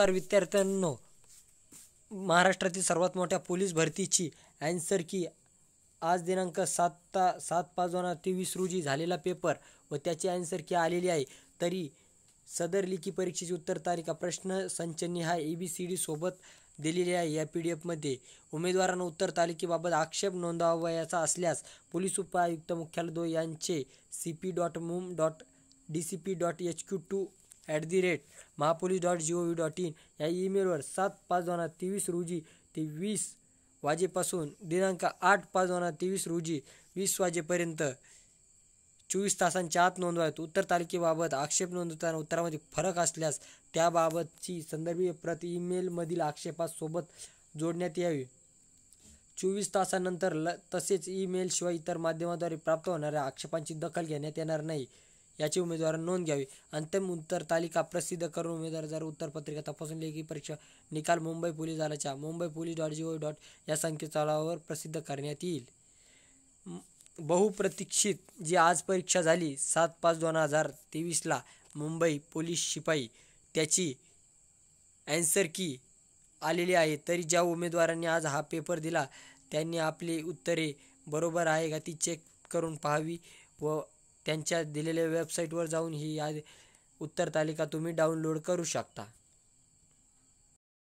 नमस्कार विद्यार्थ्यांनो महाराष्ट्रातील सर्वात मोठ्या पोलीस भरतीची अँसर की आज दिनांक सात ता सात पाच दोन हजार तेवीस रोजी झालेला पेपर व त्याची अँसर की आलेली आहे तरी सदर लिखी परीक्षेची उत्तर तारीख प्रश्न संचनी हा ए बी सी डी सोबत दिलेली आहे या पी डी एफमध्ये उमेदवारांना उत्तर तालिकेबाबत आक्षेप नोंदवावयाचा असल्यास पोलीस उपायुक्त मुख्यालय यांचे C P dot mum dot D C P dot H Q two at the rate महापोलीस dot G O V dot in या ईमेलवर सात पाच दोन हजार तेवीस रोजी ते वीस वाजेपासून दिनांक आठ पाच दोन हजार तेवीस रोजी वीस वाजेपर्यंत चोवीस तासांच्या आत नोंदवायत उत्तर तारखेबाबत आक्षेप नोंदवताना उत्तरामध्ये फरक असल्यास त्याबाबतची संदर्भी प्रत ईमेलमधील आक्षेपासोबत जोडण्यात यावी चोवीस तासानंतर ल तसेच ईमेलशिवाय इतर माध्यमाद्वारे प्राप्त होणाऱ्या आक्षेपांची दखल घेण्यात येणार नाही याची उमेदवार नोंद घ्यावी अंतिम उत्तर तालिका प्रसिद्ध करून उमेदवार उत्तरपत्रिका तपासून लेखी परीक्षा निकाल मुंबई पोलीस दलाच्या Mumbai police dot G O dot या संकेतस्थळावर प्रसिद्ध करण्यात येईल बहुप्रतीक्षित जी आज परीक्षा झाली सात पाच दोन हजार तेवीसला मुंबई पोलीस शिपाई त्याची अँसर की आलेली आहे तरी ज्या उमेदवारांनी आज हा पेपर दिला त्यांनी आपली उत्तरे बरोबर आहे का ती चेक करून पाहावी व त्यांच्या दिलेल्या वेबसाईटवर जाऊन ही यादी उत्तर तालिका तुम्ही डाउनलोड करू शकता